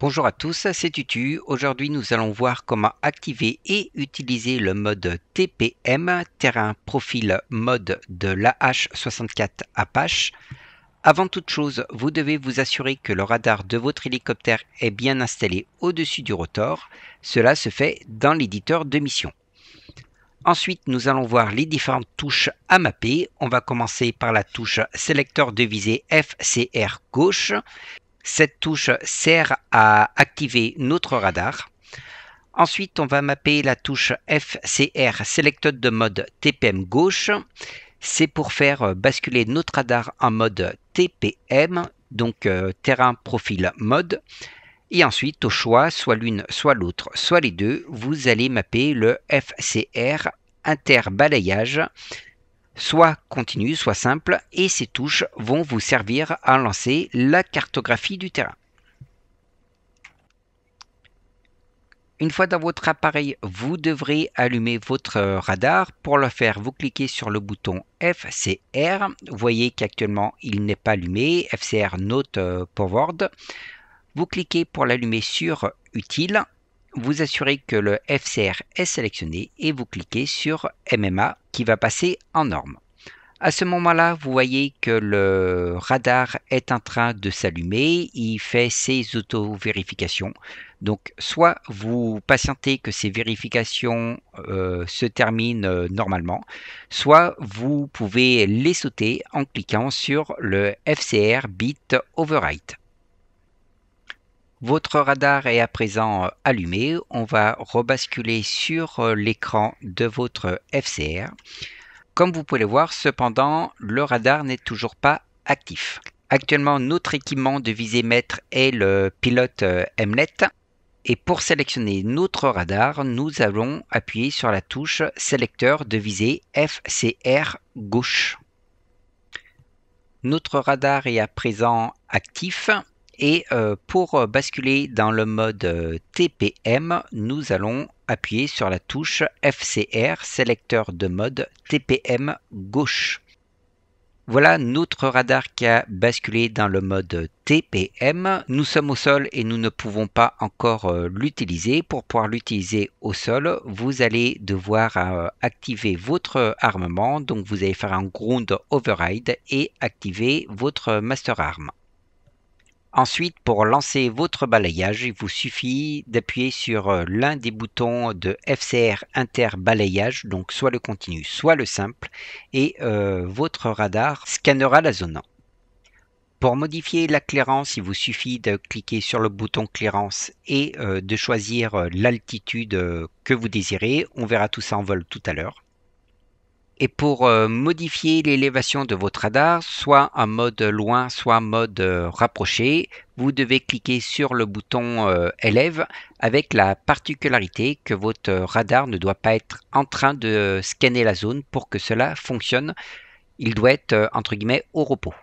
Bonjour à tous, c'est Tutu. Aujourd'hui, nous allons voir comment activer et utiliser le mode TPM, terrain profil mode de l'AH64 Apache. Avant toute chose, vous devez vous assurer que le radar de votre hélicoptère est bien installé au-dessus du rotor. Cela se fait dans l'éditeur de mission. Ensuite, nous allons voir les différentes touches à mapper. On va commencer par la touche sélecteur de visée FCR gauche. Cette touche sert à activer notre radar. Ensuite, on va mapper la touche FCR Selected de mode TPM gauche. C'est pour faire euh, basculer notre radar en mode TPM, donc euh, terrain profil mode. Et ensuite, au choix, soit l'une, soit l'autre, soit les deux, vous allez mapper le FCR interbalayage soit continue, soit simple, et ces touches vont vous servir à lancer la cartographie du terrain. Une fois dans votre appareil, vous devrez allumer votre radar. Pour le faire, vous cliquez sur le bouton FCR. Vous voyez qu'actuellement, il n'est pas allumé. FCR Note Powered. Euh, vous cliquez pour l'allumer sur Utile vous assurez que le FCR est sélectionné et vous cliquez sur MMA qui va passer en norme. À ce moment-là, vous voyez que le radar est en train de s'allumer, il fait ses auto-vérifications. Donc soit vous patientez que ces vérifications euh, se terminent euh, normalement, soit vous pouvez les sauter en cliquant sur le FCR bit override. Votre radar est à présent euh, allumé. On va rebasculer sur euh, l'écran de votre FCR. Comme vous pouvez le voir, cependant, le radar n'est toujours pas actif. Actuellement, notre équipement de visée maître est le pilote euh, Mlet. Et pour sélectionner notre radar, nous allons appuyer sur la touche sélecteur de visée FCR gauche. Notre radar est à présent actif. Et euh, pour euh, basculer dans le mode euh, TPM, nous allons appuyer sur la touche FCR, sélecteur de mode TPM gauche. Voilà notre radar qui a basculé dans le mode TPM. Nous sommes au sol et nous ne pouvons pas encore l'utiliser. Pour pouvoir l'utiliser au sol, vous allez devoir activer votre armement. Donc vous allez faire un ground override et activer votre master arm. Ensuite, pour lancer votre balayage, il vous suffit d'appuyer sur euh, l'un des boutons de FCR Balayage, donc soit le continu, soit le simple, et euh, votre radar scannera la zone. Pour modifier la clairance, il vous suffit de cliquer sur le bouton clairance et euh, de choisir l'altitude que vous désirez. On verra tout ça en vol tout à l'heure. Et pour euh, modifier l'élévation de votre radar, soit en mode loin, soit en mode euh, rapproché, vous devez cliquer sur le bouton euh, élève avec la particularité que votre radar ne doit pas être en train de scanner la zone pour que cela fonctionne. Il doit être entre guillemets au repos.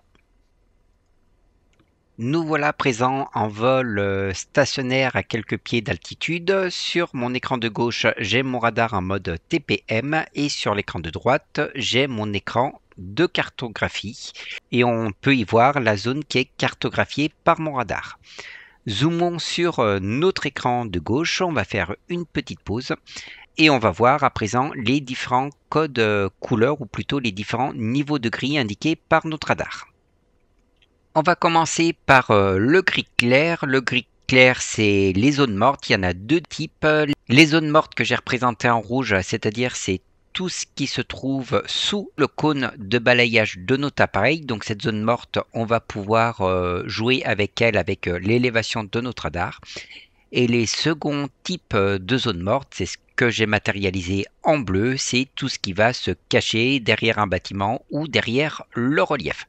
Nous voilà présents en vol euh, stationnaire à quelques pieds d'altitude. Sur mon écran de gauche, j'ai mon radar en mode TPM et sur l'écran de droite, j'ai mon écran de cartographie et on peut y voir la zone qui est cartographiée par mon radar. Zoomons sur euh, notre écran de gauche, on va faire une petite pause et on va voir à présent les différents codes euh, couleurs ou plutôt les différents niveaux de gris indiqués par notre radar. On va commencer par euh, le gris clair. Le gris clair, c'est les zones mortes. Il y en a deux types. Les zones mortes que j'ai représentées en rouge, c'est-à-dire c'est tout ce qui se trouve sous le cône de balayage de notre appareil. Donc cette zone morte, on va pouvoir euh, jouer avec elle, avec euh, l'élévation de notre radar. Et les seconds types de zones mortes, c'est ce que j'ai matérialisé en bleu, c'est tout ce qui va se cacher derrière un bâtiment ou derrière le relief.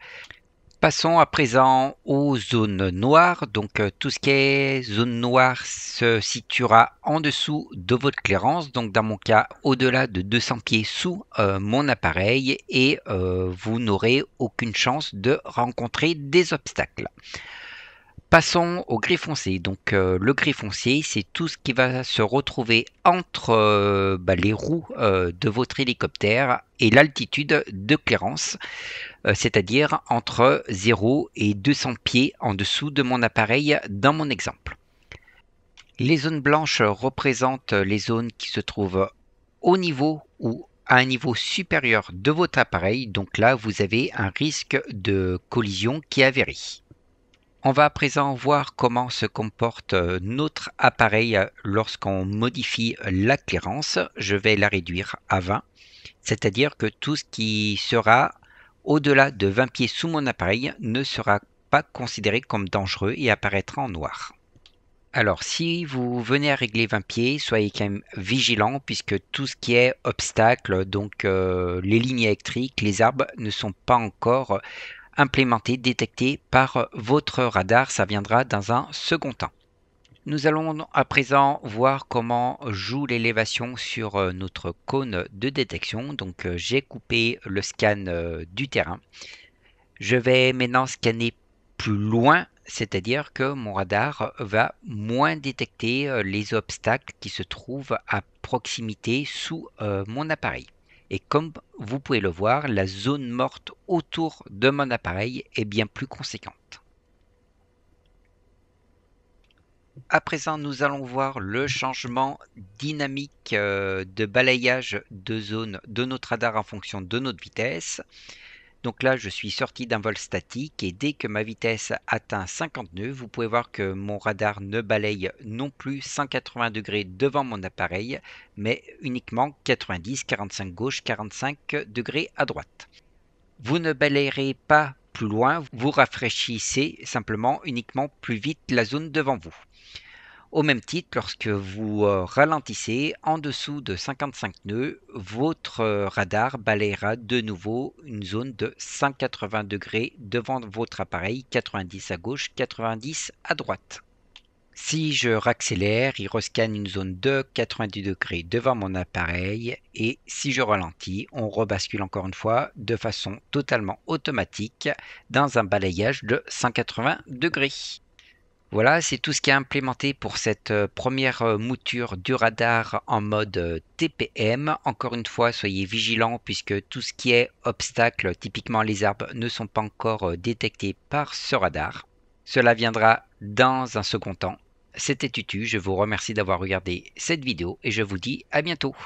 Passons à présent aux zones noires. Donc euh, tout ce qui est zone noire se situera en dessous de votre clairance. Donc dans mon cas, au-delà de 200 pieds sous euh, mon appareil et euh, vous n'aurez aucune chance de rencontrer des obstacles. Passons au gris foncé. Donc le gris foncé, c'est tout ce qui va se retrouver entre bah, les roues de votre hélicoptère et l'altitude de clairance. Euh, c'est-à-dire entre 0 et 200 pieds en dessous de mon appareil dans mon exemple. Les zones blanches représentent les zones qui se trouvent au niveau ou à un niveau supérieur de votre appareil, donc là vous avez un risque de collision qui avéré. On va à présent voir comment se comporte notre appareil lorsqu'on modifie la clairance. Je vais la réduire à 20, c'est-à-dire que tout ce qui sera au-delà de 20 pieds sous mon appareil ne sera pas considéré comme dangereux et apparaîtra en noir. Alors, si vous venez à régler 20 pieds, soyez quand même vigilant puisque tout ce qui est obstacle, donc euh, les lignes électriques, les arbres, ne sont pas encore implémentés, détectés par votre radar. Ça viendra dans un second temps. Nous allons à présent voir comment joue l'élévation sur euh, notre cône de détection. Donc euh, j'ai coupé le scan euh, du terrain. Je vais maintenant scanner plus loin, c'est-à-dire que mon radar va moins détecter les obstacles qui se trouvent à proximité sous mon appareil. Et comme vous pouvez le voir, la zone morte autour de mon appareil est bien plus conséquente. À présent, nous allons voir le changement dynamique euh, de balayage de zone de notre radar en fonction de notre vitesse. Donc là, je suis sorti d'un vol statique et dès que ma vitesse atteint 50 nœuds, vous pouvez voir que mon radar ne balaye non plus 180 degrés devant mon appareil, mais uniquement 90, 45 gauche, 45 degrés à droite. Vous ne balayerez pas plus loin, vous rafraîchissez simplement uniquement plus vite la zone devant vous. Au même titre, lorsque vous euh, ralentissez en dessous de 55 nœuds, votre euh, radar balayera de nouveau une zone de 180 degrés devant votre appareil, 90 à gauche, 90 à droite. Si je raccélère, il rescanne une zone de 90 degrés devant mon appareil et si je ralentis, on rebascule encore une fois de façon totalement automatique dans un balayage de 180 degrés. Voilà, c'est tout ce qui est implémenté pour cette euh, première euh, mouture du radar en mode euh, TPM. Encore une fois, soyez vigilants puisque tout ce qui est obstacle, typiquement les arbres, ne sont pas encore détectés par ce radar. Cela viendra dans un second temps. C'était Tutu, je vous remercie d'avoir regardé cette vidéo et je vous dis à bientôt.